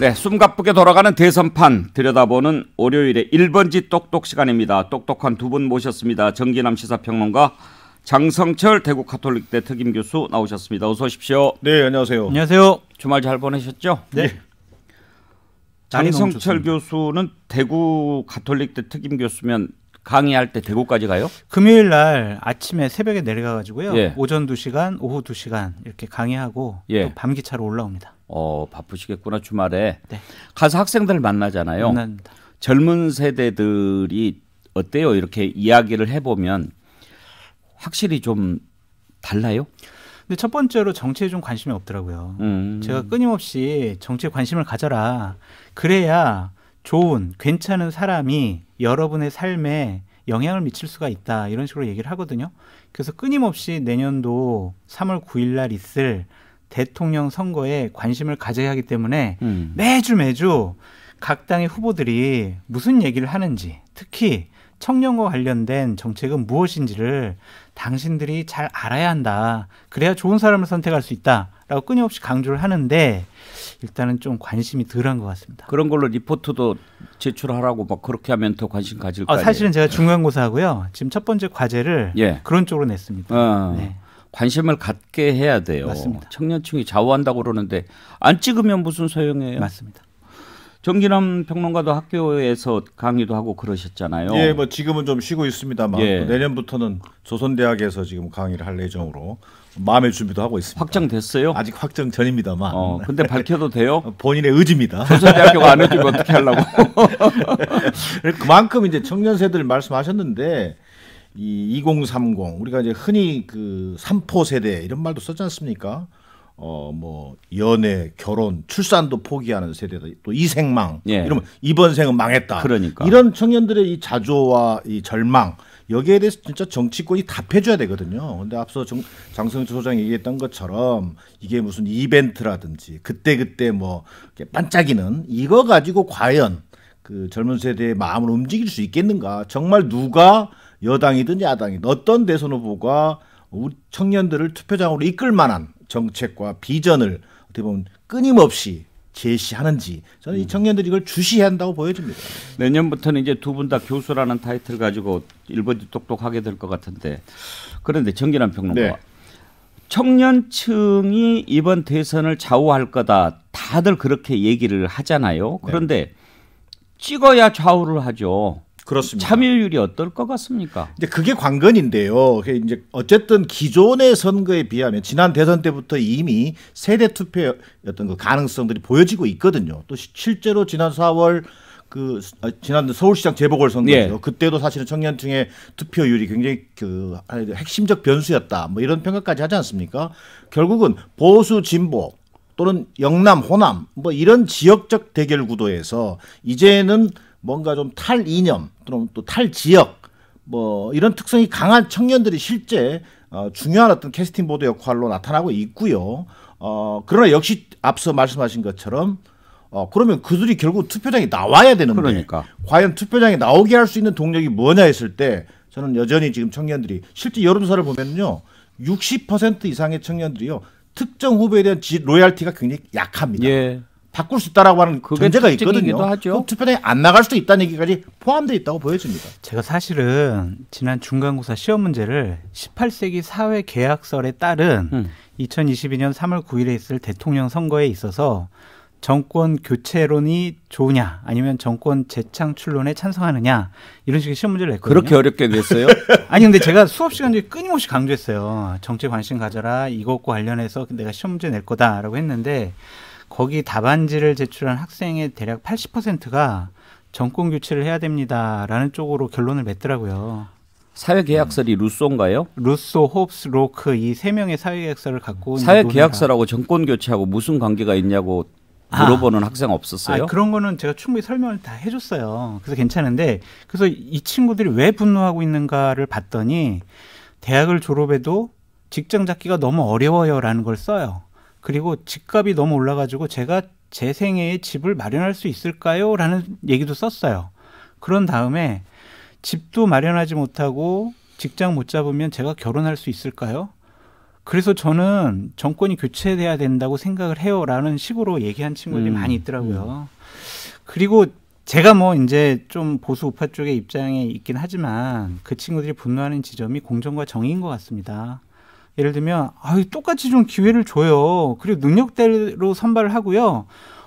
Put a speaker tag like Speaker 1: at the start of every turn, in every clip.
Speaker 1: 네, 숨가쁘게 돌아가는 대선판 들여다보는 월요일의 1번지 똑똑 시간입니다. 똑똑한 두 분 모셨습니다. 정기남 시사평론가 장성철 대구 카톨릭대 특임 교수 나오셨습니다. 어서 오십시오. 네, 안녕하세요. 안녕하세요. 주말 잘 보내셨죠? 네. 네. 장성철 교수는 대구 가톨릭대 특임 교수면 강의할 때 대구까지 가요?
Speaker 2: 금요일 날 아침에 새벽에 내려가 가지고요. 예. 오전 2시간, 오후 2시간 이렇게 강의하고
Speaker 1: 예. 또 밤기차로 올라옵니다. 어, 바쁘시겠구나 주말에 네. 가서 학생들 만나잖아요. 만납다 젊은 세대들이 어때요? 이렇게 이야기를 해보면
Speaker 2: 확실히 좀 달라요? 근데 첫 번째로 정치에 좀 관심이 없더라고요. 음. 제가 끊임없이 정치에 관심을 가져라. 그래야 좋은, 괜찮은 사람이 여러분의 삶에 영향을 미칠 수가 있다. 이런 식으로 얘기를 하거든요. 그래서 끊임없이 내년도 3월 9일 날 있을 대통령 선거에 관심을 가져야 하기 때문에 음. 매주 매주 각 당의 후보들이 무슨 얘기를 하는지 특히 청년과 관련된 정책은 무엇인지를 당신들이 잘 알아야 한다. 그래야 좋은 사람을 선택할 수 있다. 라고 끊임없이 강조를 하는데 일단은 좀 관심이 덜 한 것 같습니다. 그런 걸로 리포트도 제출하라고
Speaker 1: 막 뭐 그렇게 하면 더 관심 가질 어, 거요 아, 사실은 제가
Speaker 2: 중간고사하고요. 지금 첫 번째 과제를 예. 그런 쪽으로 냈습니다.
Speaker 1: 어. 네. 관심을 갖게 해야 돼요. 맞습니다. 청년층이 좌우한다고 그러는데 안 찍으면 무슨 소용이에요? 맞습니다. 정기남 평론가도 학교에서 강의도 하고 그러셨잖아요.
Speaker 3: 예, 뭐 지금은 좀 쉬고 있습니다만 예. 내년부터는 조선대학에서 지금 강의를 할 예정으로 마음의 준비도 하고 있습니다. 확정됐어요? 아직 확정 전입니다만. 어, 근데 밝혀도 돼요? 본인의 의지입니다. 조선대학교가 안 해주면 어떻게 하려고? 그만큼 이제 청년 세대를 말씀하셨는데 이2030 우리가 이제 흔히 그 삼포 세대 이런 말도 썼지 않습니까? 어 뭐 연애, 결혼, 출산도 포기하는 세대다. 또 이생망. 예. 이러면 이번 생은 망했다. 그러니까 이런 청년들의 이 자조와 이 절망 여기에 대해서 진짜 정치권이 답해줘야 되거든요. 근데 앞서 정, 장성철 소장 얘기했던 것처럼 이게 무슨 이벤트라든지 그때그때 뭐 이렇게 반짝이는 이거 가지고 과연 그 젊은 세대의 마음을 움직일 수 있겠는가? 정말 누가 여당이든 야당이든 어떤 대선 후보가 청년들을 투표장으로 이끌 만한 정책과 비전을 어떻게 보면 끊임없이 제시하는지 저는 이 음. 청년들이 이걸 주시한다고 보여집니다.
Speaker 1: 내년부터는 이제 두 분 다 교수라는 타이틀 가지고 일본이 똑똑하게 될 것 같은데 그런데 정기남 평론가 네. 청년층이 이번 대선을 좌우할 거다 다들 그렇게 얘기를 하잖아요. 네. 그런데 네. 찍어야 좌우를
Speaker 3: 하죠. 그렇습니다. 참여율이 어떨 것 같습니까? 근데 그게 관건인데요. 이제 어쨌든 기존의 선거에 비하면 지난 대선 때부터 이미 세대 투표의 어그 가능성들이 보여지고 있거든요. 또 실제로 지난 4월 그 아, 지난 서울시장 재보궐선거죠. 예. 그때도 사실은 청년층의 투표율이 굉장히 그 핵심적 변수였다. 뭐 이런 평가까지 하지 않습니까? 결국은 보수 진보 또는 영남 호남 뭐 이런 지역적 대결 구도에서 이제는 뭔가 좀 탈이념 또는 또 탈지역 뭐 이런 특성이 강한 청년들이 실제 어, 중요한 어떤 캐스팅 보드 역할로 나타나고 있고요. 어, 그러나 역시 앞서 말씀하신 것처럼 어, 그러면 그들이 결국 투표장에 나와야 되는데 그러니까. 과연 투표장에 나오게 할 수 있는 동력이 뭐냐 했을 때 저는 여전히 지금 청년들이 실제 여론조사를 보면요. 60% 이상의 청년들이요. 특정 후보에 대한 지, 로얄티가 굉장히 약합니다. 예. 바꿀 수 있다라고 하는 그게 전제가 있거든요. 하죠. 투표장에 안 나갈 수도 있다는 얘기까지 포함되어 있다고 보여집니다.
Speaker 2: 제가 사실은 지난 중간고사 시험 문제를 18세기 사회 계약설에 따른 음. 2022년 3월 9일에 있을 대통령 선거에 있어서 정권 교체론이 좋으냐 아니면 정권 재창출론에 찬성하느냐 이런 식의 시험 문제를 냈거든요. 그렇게 어렵게 냈어요? 아니 근데 제가 수업 시간 중에 끊임없이 강조했어요. 정치 관심 가져라 이것과 관련해서 내가 시험 문제 낼 거다라고 했는데 거기 답안지를 제출한 학생의 대략 80%가 정권 교체를 해야 됩니다라는 쪽으로 결론을 맺더라고요. 사회계약설이 음. 루소인가요? 루소, 홉스, 로크 이 세 명의 사회계약서를 갖고 사회계약서라고
Speaker 1: 정권 교체하고 무슨 관계가 있냐고 아. 물어보는 아, 학생 없었어요? 아,
Speaker 2: 그런 거는 제가 충분히 설명을 다 해줬어요. 그래서 괜찮은데 그래서 이 친구들이 왜 분노하고 있는가를 봤더니 대학을 졸업해도 직장 잡기가 너무 어려워요라는 걸 써요. 그리고 집값이 너무 올라가지고 제가 제 생애에 집을 마련할 수 있을까요? 라는 얘기도 썼어요. 그런 다음에 집도 마련하지 못하고 직장 못 잡으면 제가 결혼할 수 있을까요? 그래서 저는 정권이 교체돼야 된다고 생각을 해요. 라는 식으로 얘기한 친구들이 음. 많이 있더라고요. 음. 그리고 제가 뭐 이제 좀 보수 우파 쪽의 입장에 있긴 하지만 그 친구들이 분노하는 지점이 공정과 정의인 것 같습니다. 예를 들면 아유 똑같이 좀 기회를 줘요. 그리고 능력대로 선발을 하고요.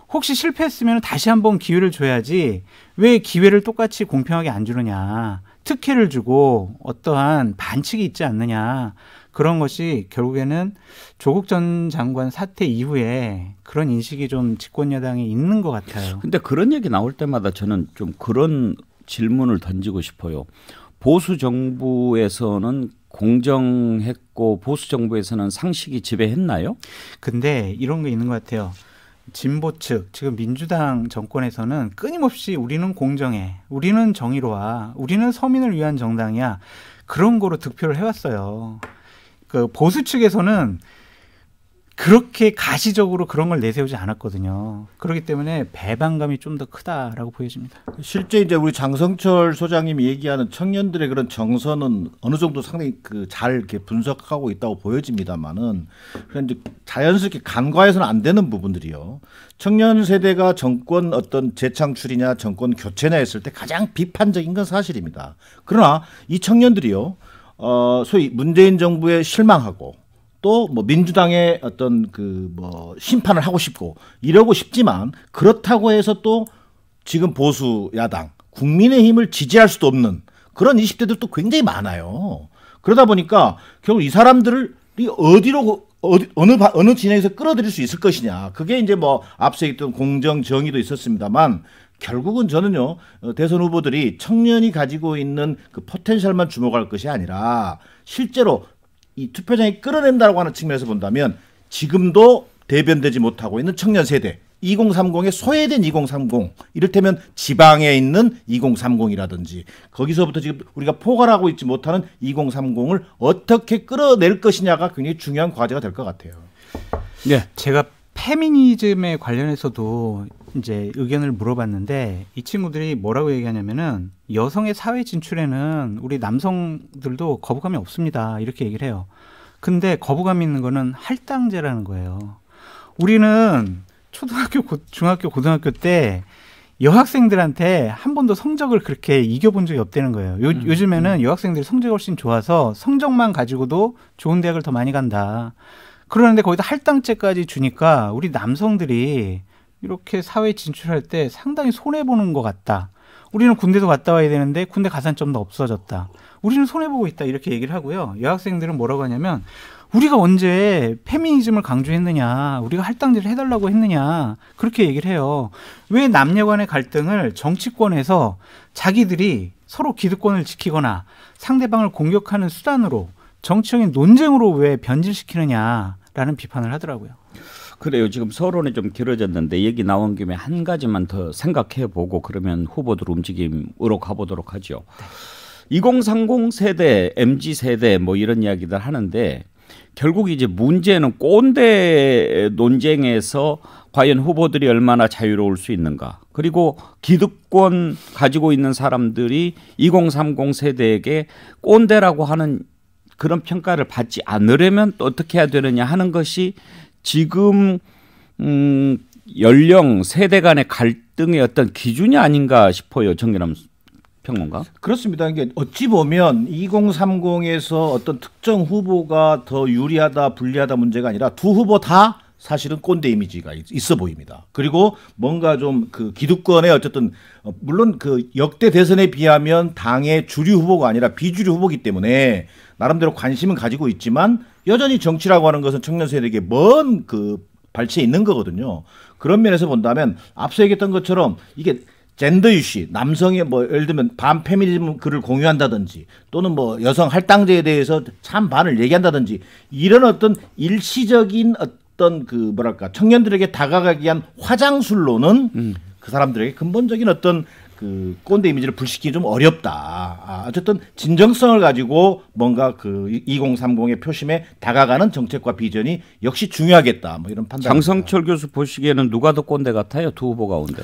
Speaker 2: 혹시 실패했으면 다시 한번 기회를 줘야지 왜 기회를 똑같이 공평하게 안 주느냐. 특혜를 주고 어떠한 반칙이 있지 않느냐. 그런 것이 결국에는 조국 전 장관 사퇴 이후에 그런 인식이 좀 집권 여당에 있는 것 같아요.
Speaker 1: 근데 그런 얘기 나올 때마다 저는 좀 그런 질문을 던지고 싶어요. 보수 정부에서는
Speaker 2: 공정했고 보수 정부에서는 상식이 지배했나요? 근데 이런 게 있는 것 같아요. 진보 측, 지금 민주당 정권에서는 끊임없이 우리는 공정해, 우리는 정의로와, 우리는 서민을 위한 정당이야. 그런 거로 득표를 해왔어요. 그 보수 측에서는 그렇게 가시적으로 그런 걸
Speaker 3: 내세우지 않았거든요. 그렇기 때문에 배반감이 좀 더 크다라고 보여집니다. 실제 이제 우리 장성철 소장님이 얘기하는 청년들의 그런 정서는 어느 정도 상당히 그잘 이렇게 분석하고 있다고 보여집니다만은 그런데 그러니까 자연스럽게 간과해서는 안 되는 부분들이요. 청년 세대가 정권 어떤 재창출이냐 정권 교체냐 했을 때 가장 비판적인 건 사실입니다. 그러나 이 청년들이요. 어, 소위 문재인 정부에 실망하고 또뭐 민주당의 어떤 그 뭐 심판을 하고 싶고 이러고 싶지만 그렇다고 해서 또 지금 보수 야당 국민의힘을 지지할 수도 없는 그런 20대들도 굉장히 많아요. 그러다 보니까 결국 이 사람들을 어디로 어디, 어느 어느 진영에서 끌어들일 수 있을 것이냐 그게 이제 뭐 앞서 있던 공정 정의도 있었습니다만 결국은 저는요 어, 대선 후보들이 청년이 가지고 있는 그 포텐셜만 주목할 것이 아니라 실제로 이투표장에 끌어낸다고 하는 측면에서 본다면 지금도 대변되지 못하고 있는 청년 세대 2 0 3 0의 소외된 2030 이를테면 지방에 있는 2030이라든지 거기서부터 지금 우리가 포괄하고 있지 못하는 2030을 어떻게 끌어낼 것이냐가 굉장히 중요한 과제가 될 것 같아요. 네, 제가 페미니즘에
Speaker 2: 관련해서도 이제 의견을 물어봤는데 이 친구들이 뭐라고 얘기하냐면은 여성의 사회 진출에는 우리 남성들도 거부감이 없습니다. 이렇게 얘기를 해요. 근데 거부감 이 있는 거는 할당제라는 거예요. 우리는 초등학교, 고, 중학교, 고등학교 때 여학생들한테 한 번도 성적을 그렇게 이겨본 적이 없다는 거예요. 요, 음, 즘에는 음. 여학생들이 성적이 훨씬 좋아서 성적만 가지고도 좋은 대학을 더 많이 간다. 그러는데 거기다 할당제까지 주니까 우리 남성들이 이렇게 사회 진출할 때 상당히 손해 보는 것 같다. 우리는 군대도 갔다 와야 되는데 군대 가산점도 없어졌다. 우리는 손해 보고 있다 이렇게 얘기를 하고요. 여학생들은 뭐라고 하냐면 우리가 언제 페미니즘을 강조했느냐, 우리가 할당제를 해달라고 했느냐, 그렇게 얘기를 해요. 왜 남녀 간의 갈등을 정치권에서 자기들이 서로 기득권을 지키거나 상대방을 공격하는 수단으로 정치적인 논쟁으로 왜 변질시키느냐라는 비판을 하더라고요. 그래요. 지금 서론이
Speaker 1: 좀 길어졌는데 얘기 나온 김에 한 가지만 더 생각해 보고 그러면 후보들 움직임으로 가보도록 하죠. 2030 세대, MZ 세대 뭐 이런 이야기들 하는데 결국 이제 문제는 꼰대 논쟁에서 과연 후보들이 얼마나 자유로울 수 있는가. 그리고 기득권 가지고 있는 사람들이 2030 세대에게 꼰대라고 하는 그런 평가를 받지 않으려면 어떻게 해야 되느냐 하는 것이 지금 음 연령 세대 간의 갈등의 어떤 기준이 아닌가 싶어요. 정기남
Speaker 3: 평론가. 그렇습니다. 이게 어찌 보면 2030에서 어떤 특정 후보가 더 유리하다 불리하다 문제가 아니라 두 후보 다 사실은 꼰대 이미지가 있어 보입니다. 그리고 뭔가 좀 그 기득권의 어쨌든 어, 물론 그 역대 대선에 비하면 당의 주류 후보가 아니라 비주류 후보기 때문에 나름대로 관심은 가지고 있지만 여전히 정치라고 하는 것은 청년 세대에게 먼그 발치에 있는 거거든요. 그런 면에서 본다면 앞서 얘기했던 것처럼 이게 젠더 유시 남성의 뭐 예를 들면 반 페미니즘 글을 공유한다든지 또는 뭐 여성 할당제에 대해서 찬반을 얘기한다든지 이런 어떤 일시적인 어떤 그 뭐랄까 청년들에게 다가가기 위한 화장술로는 음. 그 사람들에게 근본적인 어떤 그 꼰대 이미지를 불식히기 좀 어렵다. 아, 어쨌든 진정성을 가지고 뭔가 그 2030의 표심에 다가가는 정책과 비전이 역시 중요하겠다. 뭐 이런 판단. 장성철 교수 보시기에는 누가 더 꼰대 같아요? 두 후보 가운데.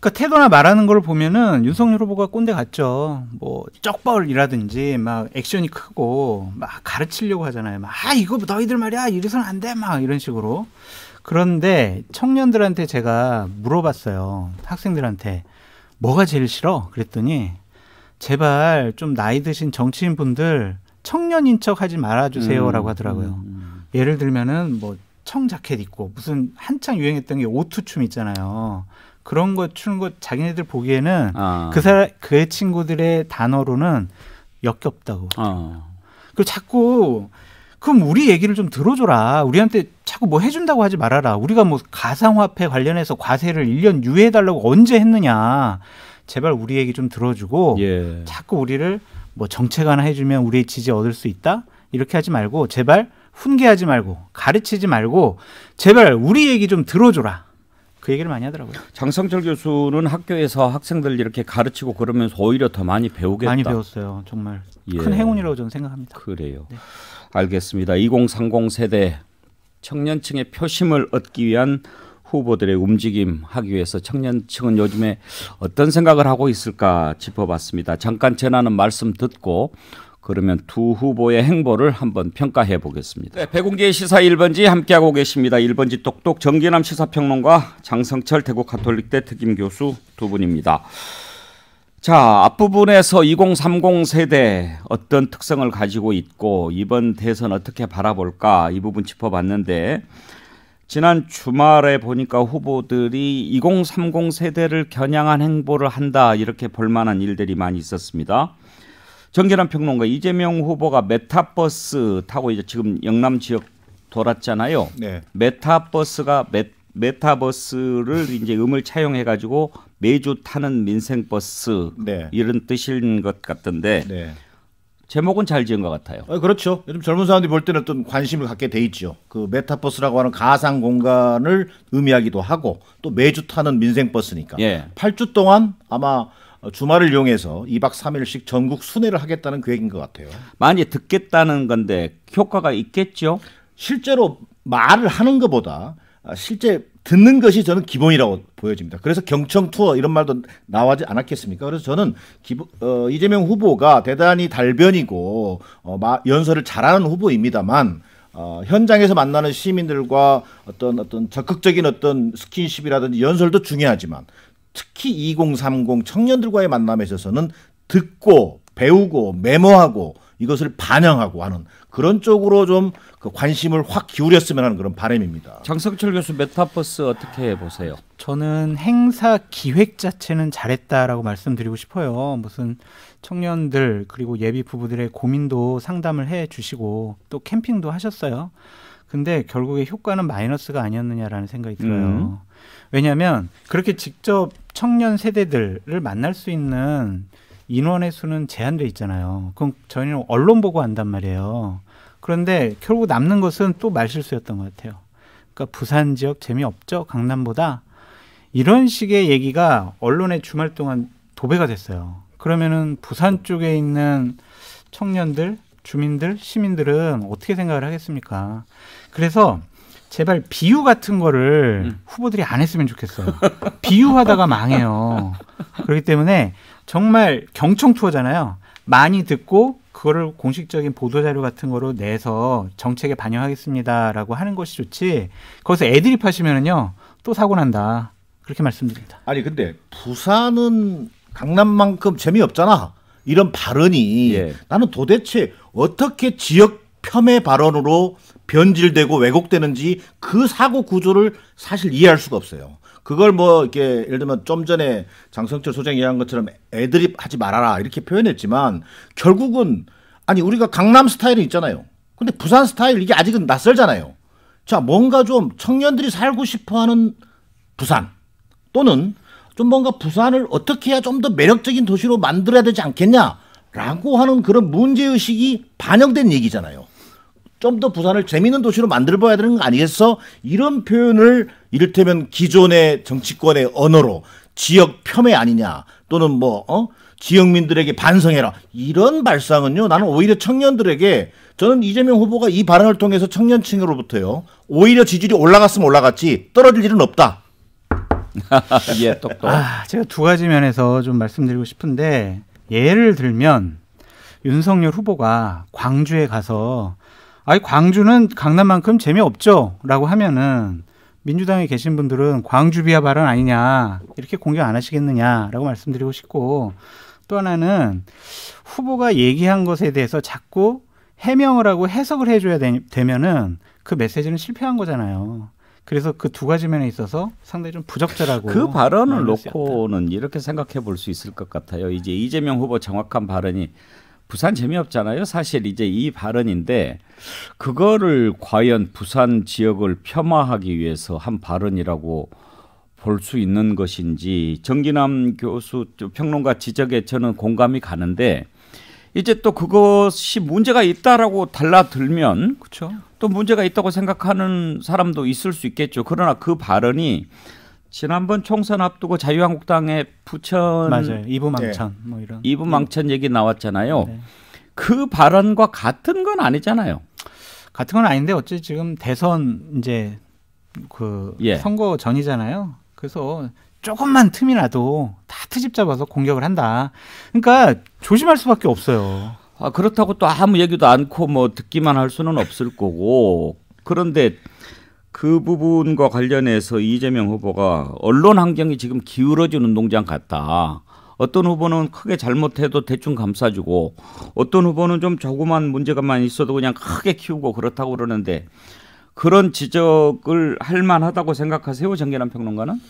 Speaker 2: 그러니까 태도나 말하는 걸 보면은 윤석열 후보가 꼰대 같죠. 뭐 쩍벌이라든지 막 액션이 크고 막 가르치려고 하잖아요. 막아 이거 너희들 말이야 이래서는 안돼 막 이런 식으로. 그런데 청년들한테 제가 물어봤어요. 학생들한테 뭐가 제일 싫어? 그랬더니 제발 좀 나이 드신 정치인 분들 청년인 척 하지 말아주세요라고 음, 하더라고요. 음, 음. 예를 들면은 뭐 청자켓 입고 무슨 한창 유행했던 게 오투춤 있잖아요. 그런 거 추는 거 자기네들 보기에는 아. 그 사람 그의 친구들의 단어로는 역겹다고. 아. 그리고 자꾸 그럼 우리 얘기를 좀 들어줘라. 우리한테 자꾸 뭐 해준다고 하지 말아라. 우리가 뭐 가상화폐 관련해서 과세를 1년 유예해달라고 언제 했느냐. 제발 우리 얘기 좀 들어주고 예. 자꾸 우리를 뭐 정책 하나 해주면 우리의 지지 얻을 수 있다. 이렇게 하지 말고 제발 훈계하지 말고 가르치지 말고 제발 우리 얘기 좀 들어줘라. 그 얘기를 많이 하더라고요. 장성철 교수는 학교에서 학생들 이렇게 가르치고
Speaker 1: 그러면서 오히려 더 많이 배우겠다. 많이 배웠어요. 정말 예. 큰 행운이라고
Speaker 2: 저는 생각합니다.
Speaker 1: 그래요. 네. 알겠습니다. 2030 세대 청년층의 표심을 얻기 위한 후보들의 움직임 하기 위해서 청년층은 요즘에 어떤 생각을 하고 있을까 짚어봤습니다. 잠깐 전하는 말씀 듣고 그러면 두 후보의 행보를 한번 평가해 보겠습니다. 네, 백운계 시사 1번지 함께하고 계십니다. 1번지 똑똑 정기남 시사평론가 장성철 대구 가톨릭대 특임 교수 두 분입니다. 자, 앞부분에서 2030 세대 어떤 특성을 가지고 있고 이번 대선 어떻게 바라볼까 이 부분 짚어봤는데 지난 주말에 보니까 후보들이 2030 세대를 겨냥한 행보를 한다 이렇게 볼만한 일들이 많이 있었습니다. 정계란 평론가 이재명 후보가 메타버스 타고 이제 지금 영남 지역 돌았잖아요. 네. 메타버스가 메타 메타버스를 이제 음을 차용해 가지고 매주 타는 민생 버스 네. 이런 뜻인 것 같던데 네. 제목은 잘 지은 것 같아요.
Speaker 3: 아, 그렇죠. 요즘 젊은 사람들이 볼 때는 어떤 관심을 갖게 돼 있죠. 그 메타버스라고 하는 가상 공간을 의미하기도 하고 또 매주 타는 민생 버스니까 예. 8주 동안 아마 주말을 이용해서 2박 3일씩 전국 순회를 하겠다는 계획인 것 같아요. 많이 듣겠다는 건데 효과가 있겠죠? 실제로 말을 하는 것보다 아, 실제 듣는 것이 저는 기본이라고 보여집니다. 그래서 경청 투어 이런 말도 나오지 않았겠습니까? 그래서 저는 기부, 어, 이재명 후보가 대단히 달변이고 어, 마, 연설을 잘하는 후보입니다만 어, 현장에서 만나는 시민들과 어떤 어떤 적극적인 어떤 스킨십이라든지 연설도 중요하지만 특히 2030 청년들과의 만남에 있어서는 듣고 배우고 메모하고 이것을 반영하고 하는 그런 쪽으로 좀그 관심을 확 기울였으면 하는 그런 바람입니다. 장성철 교수 메타버스 어떻게 보세요?
Speaker 2: 저는 행사 기획 자체는 잘했다라고 말씀드리고 싶어요. 무슨 청년들 그리고 예비 부부들의 고민도 상담을 해 주시고 또 캠핑도 하셨어요. 근데 결국에 효과는 마이너스가 아니었느냐라는 생각이 들어요. 음. 왜냐하면 그렇게 직접 청년 세대들을 만날 수 있는 인원의 수는 제한돼 있잖아요. 그럼 저희는 언론 보고 한단 말이에요. 그런데 결국 남는 것은 또 말실수였던 것 같아요. 그러니까 부산 지역 재미없죠? 강남보다? 이런 식의 얘기가 언론에 주말 동안 도배가 됐어요. 그러면은 부산 쪽에 있는 청년들, 주민들, 시민들은 어떻게 생각을 하겠습니까? 그래서 제발 비유 같은 거를 음. 후보들이 안 했으면 좋겠어요. 비유하다가 망해요. 그렇기 때문에 정말 경청 투어잖아요. 많이 듣고 그거를 공식적인 보도자료 같은 거로 내서 정책에 반영하겠습니다라고 하는 것이 좋지 거기서 애드립 하시면은요
Speaker 3: 또 사고 난다 그렇게 말씀드립니다. 아니 근데 부산은 강남만큼 재미없잖아 이런 발언이 예. 나는 도대체 어떻게 지역 폄훼 발언으로 변질되고 왜곡되는지 그 사고 구조를 사실 이해할 수가 없어요. 그걸 뭐 이렇게 예를 들면 좀 전에 장성철 소장이 얘기한 것처럼 애드립 하지 말아라 이렇게 표현했지만 결국은 아니 우리가 강남 스타일이 있잖아요. 근데 부산 스타일 이게 아직은 낯설잖아요. 자 뭔가 좀 청년들이 살고 싶어하는 부산 또는 좀 뭔가 부산을 어떻게 해야 좀 더 매력적인 도시로 만들어야 되지 않겠냐라고 하는 그런 문제 의식이 반영된 얘기잖아요. 좀더 부산을 재미있는 도시로 만들어봐야 되는 거 아니겠어? 이런 표현을 이를테면 기존의 정치권의 언어로 지역 폄훼 아니냐 또는 뭐 어? 지역민들에게 반성해라 이런 발상은요 나는 오히려 청년들에게 저는 이재명 후보가 이 발언을 통해서 청년층으로부터요 오히려 지지율이 올라갔으면 올라갔지 떨어질 일은 없다. 예, 똑똑.
Speaker 2: 아, 제가 두 가지 면에서 좀 말씀드리고 싶은데 예를 들면 윤석열 후보가 광주에 가서 아이 광주는 강남만큼 재미없죠라고 하면은 민주당에 계신 분들은 광주 비하 발언 아니냐 이렇게 공격 안 하시겠느냐라고 말씀드리고 싶고 또 하나는 후보가 얘기한 것에 대해서 자꾸 해명을 하고 해석을 해줘야 되, 면은그 메시지는 실패한 거잖아요. 그래서 그 두 가지 면에 있어서 상당히 좀 부적절하고 그 발언을
Speaker 1: 놓고는 이렇게 생각해 볼 수 있을 것 같아요. 이제 이재명 후보 정확한 발언이 부산 재미없잖아요. 사실 이제 이 발언인데 그거를 과연 부산 지역을 폄하하기 위해서 한 발언이라고 볼 수 있는 것인지 정기남 교수 평론가 지적에 저는 공감이 가는데 이제 또 그것이 문제가 있다라고 달라들면 그쵸. 또 문제가 있다고 생각하는 사람도 있을 수 있겠죠. 그러나 그 발언이 지난번 총선 앞두고 자유한국당의 부천 맞아요. 이부 망천 네. 뭐 이런 이부 망천 얘기 나왔잖아요. 네. 그 발언과 같은 건 아니잖아요.
Speaker 2: 같은 건 아닌데 어째 지금 대선 이제 그 예. 선거 전이잖아요. 그래서 조금만 틈이라도 다 트집 잡아서 공격을 한다. 그러니까 조심할 수밖에 없어요. 아 그렇다고 또 아무 얘기도 않고 뭐 듣기만 할
Speaker 1: 수는 없을 거고 그런데 그 부분과 관련해서 이재명 후보가 언론 환경이 지금 기울어진운동장 같다. 어떤 후보는 크게 잘못해도 대충 감싸주고 어떤 후보는 좀 조그만 문제가만 있어도 그냥 크게 키우고 그렇다고 그러는데 그런 지적을 할 만하다고 생각하세요 정계남
Speaker 3: 평론가는?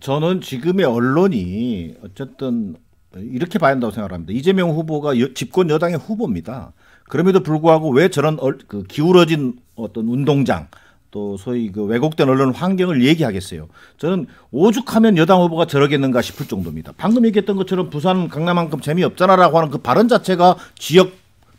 Speaker 3: 저는 지금의 언론이 어쨌든 이렇게 봐야 한다고 생각합니다. 이재명 후보가 여, 집권 여당의 후보입니다. 그럼에도 불구하고 왜 저런 어, 그 기울어진 어떤 운동장 또 소위 그 왜곡된 언론 환경을 얘기하겠어요. 저는 오죽하면 여당 후보가 저러겠는가 싶을 정도입니다. 방금 얘기했던 것처럼 부산 강남만큼 재미없잖아라고 하는 그 발언 자체가 지역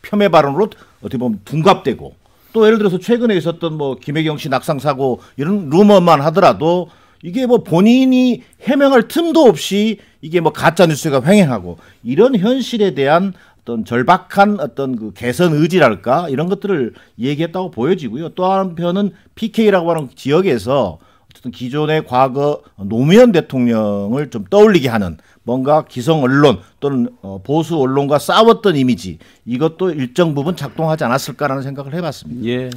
Speaker 3: 폄훼 발언으로 어떻게 보면 둔갑되고 또 예를 들어서 최근에 있었던 뭐 김혜경 씨 낙상 사고 이런 루머만 하더라도 이게 뭐 본인이 해명할 틈도 없이 이게 뭐 가짜 뉴스가 횡행하고 이런 현실에 대한 어떤 절박한 어떤 그 개선 의지랄까 이런 것들을 얘기했다고 보여지고요. 또 한편은 PK라고 하는 그 지역에서 어쨌든 기존의 과거 노무현 대통령을 좀 떠올리게 하는 뭔가 기성 언론 또는 어, 보수 언론과 싸웠던 이미지 이것도 일정 부분 작동하지 않았을까라는 생각을
Speaker 2: 해봤습니다. 예.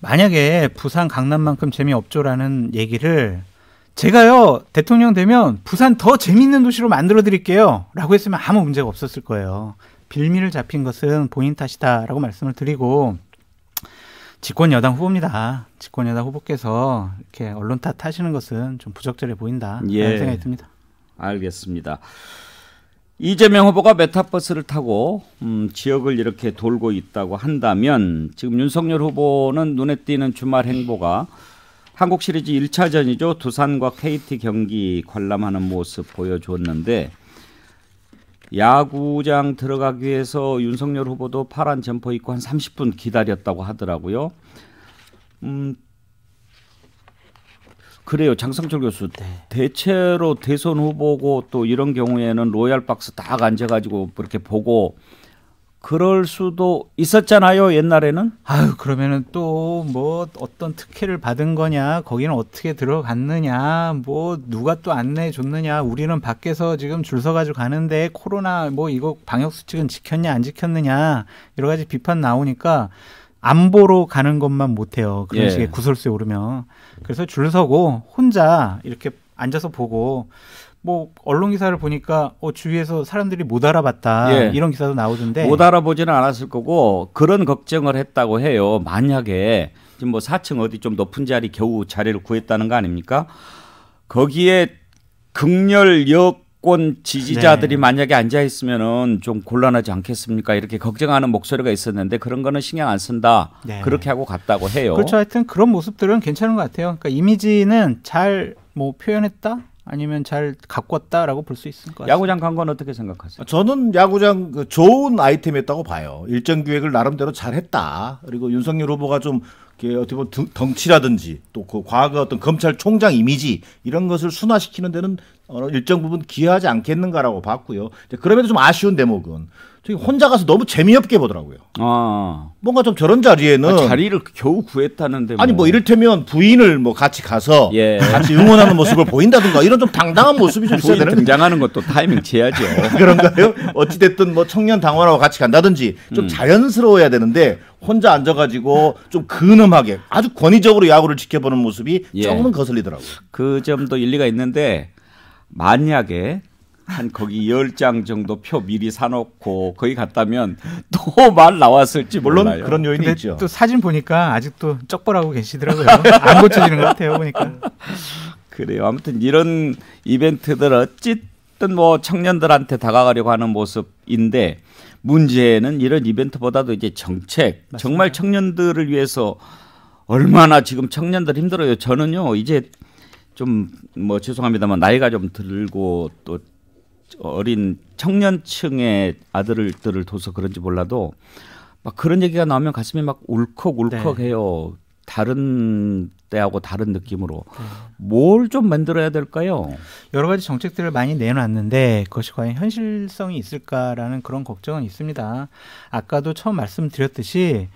Speaker 2: 만약에 부산 강남만큼 재미없죠라는 얘기를 제가요 대통령 되면 부산 더 재밌는 도시로 만들어 드릴게요라고 했으면 아무 문제가 없었을 거예요. 빌미를 잡힌 것은 본인 탓이다라고 말씀을 드리고 집권 여당 후보입니다. 집권 여당 후보께서 이렇게 언론 탓 하시는 것은 좀 부적절해 보인다. 예. 그런 생각이 듭니다. 알겠습니다. 이재명
Speaker 1: 후보가 메타버스를 타고 음, 지역을 이렇게 돌고 있다고 한다면 지금 윤석열 후보는 눈에 띄는 주말 행보가 한국 시리즈 1차전이죠. 두산과 KT 경기 관람하는 모습 보여줬는데 야구장 들어가기 위해서 윤석열 후보도 파란 점퍼 입고 한 30분 기다렸다고 하더라고요. 음, 그래요. 장성철 교수. 네. 대체로 대선 후보고 또 이런 경우에는 로얄 박스 딱
Speaker 2: 앉아가지고
Speaker 1: 이렇게 보고
Speaker 2: 그럴 수도 있었잖아요 옛날에는 아유 그러면은 또 뭐 어떤 특혜를 받은 거냐 거기는 어떻게 들어갔느냐 뭐 누가 또 안내해 줬느냐 우리는 밖에서 지금 줄 서가지고 가는데 코로나 뭐 이거 방역 수칙은 지켰냐 안 지켰느냐 여러 가지 비판 나오니까 안 보러 가는 것만 못해요 그런 예. 식의 구설수에 오르면 그래서 줄 서고 혼자 이렇게 앉아서 보고 뭐 언론 기사를 보니까 어, 주위에서 사람들이 못 알아봤다 예. 이런 기사도 나오던데 못
Speaker 1: 알아보지는 않았을 거고 그런 걱정을 했다고 해요. 만약에 지금 뭐 4층 어디 좀 높은 자리 겨우 자리를 구했다는 거 아닙니까? 거기에 극렬 여권 지지자들이 네. 만약에 앉아 있으면은 좀 곤란하지 않겠습니까? 이렇게 걱정하는 목소리가 있었는데 그런 거는 신경 안 쓴다. 네. 그렇게 하고 갔다고 해요. 그렇죠.
Speaker 2: 하여튼 그런 모습들은 괜찮은 것 같아요. 그러니까 이미지는 잘 뭐 표현했다. 아니면 잘 가꿨다라고 볼 수 있을 것같습니 야구장 간 건 어떻게 생각하세요?
Speaker 3: 저는 야구장 그 좋은 아이템이었다고 봐요. 일정 기획을 나름대로 잘 했다. 그리고 윤석열 후보가 좀 어떻게 보면 덩치라든지 또그 과거 어떤 검찰총장 이미지 이런 것을 순화시키는 데는 일정 부분 기여하지 않겠는가라고 봤고요. 그럼에도 좀 아쉬운 대목은 되게 혼자 가서 너무 재미없게 보더라고요. 아, 아. 뭔가 좀 저런 자리에는 아,
Speaker 1: 자리를 겨우 구했다는데 뭐. 아니 뭐
Speaker 3: 이를테면 부인을 뭐 같이 가서 예. 같이 응원하는 모습을 보인다든가 이런 좀 당당한 모습이 좀 있어야 되는 등장하는 것도 타이밍 제야죠. 그런가요? 어찌 됐든 뭐 청년 당원하고 같이 간다든지 좀 음. 자연스러워야 되는데 혼자 앉아가지고 좀 근엄하게 아주 권위적으로 야구를 지켜보는 모습이 예. 조금은 거슬리더라고요. 그
Speaker 1: 점도 일리가 있는데 만약에 한 거기 열 장 정도 표 미리 사놓고 거기 갔다면 또 말 나왔을지 물론 몰라요. 그런 요인이 있죠. 또
Speaker 2: 사진 보니까 아직도 쩍벌하고 계시더라고요. 안 고쳐지는 것 같아요 보니까.
Speaker 1: 그래요. 아무튼 이런 이벤트들 어쨌든 뭐 청년들한테 다가가려고 하는 모습인데 문제는 이런 이벤트보다도 이제 정책 맞습니다. 정말 청년들을 위해서 얼마나 지금 청년들 힘들어요. 저는요 이제 좀 뭐 죄송합니다만 나이가 좀 들고 또 어린 청년층의 아들들을 둬서 그런지 몰라도 막 그런 얘기가 나오면 가슴이 막 울컥울컥해요.
Speaker 2: 네. 다른 때하고 다른 느낌으로 네. 뭘좀 만들어야 될까요? 여러 가지 정책들을 많이 내놨는데 그것이 과연 현실성이 있을까라는 그런 걱정은 있습니다. 아까도 처음 말씀드렸듯이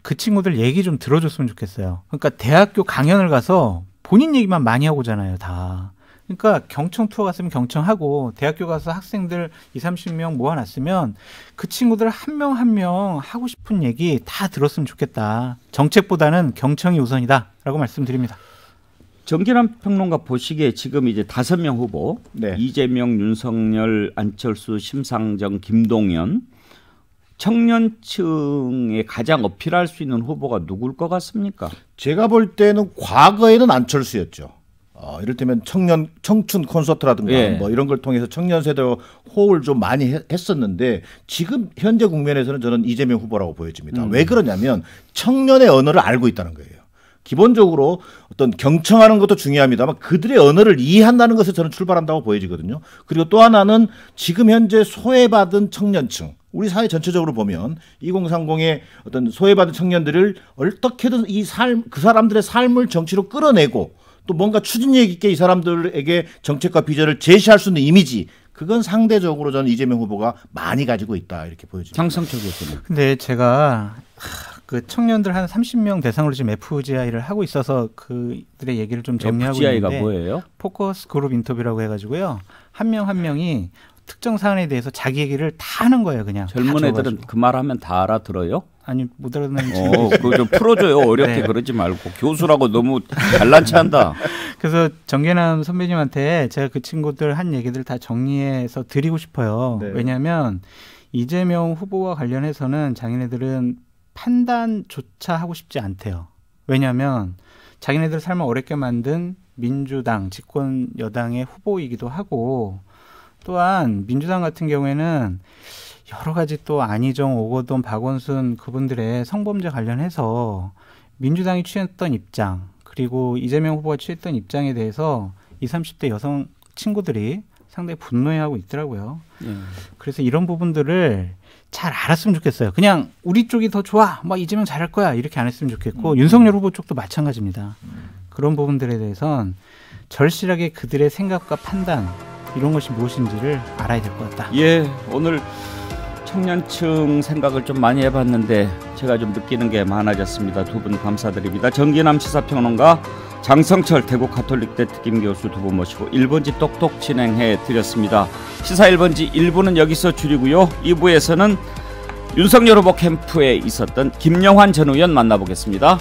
Speaker 2: 그 친구들 얘기 좀 들어줬으면 좋겠어요. 그러니까 대학교 강연을 가서 본인 얘기만 많이 하고잖아요, 다. 그러니까 경청 투어 갔으면 경청하고 대학교 가서 학생들 이 삼십 명 모아놨으면 그 친구들 한 명 한 명 하고 싶은 얘기 다 들었으면 좋겠다. 정책보다는 경청이 우선이다라고 말씀드립니다. 정기란 평론가
Speaker 1: 보시기에 지금 이제 다섯 명 후보 네. 이재명, 윤석열, 안철수, 심상정, 김동연 청년층에 가장 어필할 수 있는
Speaker 3: 후보가 누굴 것 같습니까? 제가 볼 때는 과거에는 안철수였죠. 어, 이를테면 청년 청춘 콘서트라든가 예. 뭐 이런 걸 통해서 청년 세대 호흡을좀 많이 해, 했었는데 지금 현재 국면에서는 저는 이재명 후보라고 보여집니다. 음. 왜 그러냐면 청년의 언어를 알고 있다는 거예요. 기본적으로 어떤 경청하는 것도 중요합니다만 그들의 언어를 이해한다는 것에 저는 출발한다고 보여지거든요. 그리고 또 하나는 지금 현재 소외받은 청년층 우리 사회 전체적으로 보면 2030의 어떤 소외받은 청년들을 어떻게든 이 삶 그 사람들의 삶을 정치로 끌어내고 또 뭔가 추진력 있게 이 사람들에게 정책과 비전을 제시할 수 있는 이미지 그건 상대적으로 저는 이재명 후보가 많이 가지고 있다 이렇게 보여집니다. 창성적이었습니다.
Speaker 2: 근데 제가 그 청년들 한 30명 대상으로 지금 FGI를 하고 있어서 그들의 얘기를 좀 정리하고 FGI가 있는데 뭐예요? 포커스 그룹 인터뷰라고 해가지고요 한 명한 한 명이 특정 사안에 대해서 자기 얘기를 다 하는 거예요, 그냥. 젊은 애들은
Speaker 1: 그 말하면 다 알아들어요? 아니 못 알아듣는 어, 그거 좀 풀어줘요. 어렵게 네. 그러지 말고 교수라고 너무 잘난체한다.
Speaker 2: 그래서 정계남 선배님한테 제가 그 친구들 한 얘기들 다 정리해서 드리고 싶어요. 네. 왜냐하면 이재명 후보와 관련해서는 자기네들은 판단조차 하고 싶지 않대요. 왜냐하면 자기네들 삶을 어렵게 만든 민주당 집권 여당의 후보이기도 하고 또한 민주당 같은 경우에는 여러 가지 또 안희정, 오거돈, 박원순 그분들의 성범죄 관련해서 민주당이 취했던 입장 그리고 이재명 후보가 취했던 입장에 대해서 이 삼십 대 여성 친구들이 상당히 분노해하고 있더라고요. 예. 그래서 이런 부분들을 잘 알았으면 좋겠어요. 그냥 우리 쪽이 더 좋아, 뭐 이재명 잘할 거야 이렇게 안 했으면 좋겠고 음. 윤석열 후보 쪽도 마찬가지입니다. 음. 그런 부분들에 대해선 절실하게 그들의 생각과 판단 이런 것이 무엇인지를 알아야 될 것 같다.
Speaker 1: 예, 오늘. 청년층 생각을 좀 많이 해봤는데 제가 좀 느끼는 게 많아졌습니다. 두 분 감사드립니다. 정기남 시사평론가 장성철 대구 가톨릭대 특임 교수 두 분 모시고 1번지 똑똑 진행해 드렸습니다. 시사 1번지 1부는 여기서 줄이고요. 2부에서는 윤석열 후보 캠프에 있었던 김영환 전 의원 만나보겠습니다.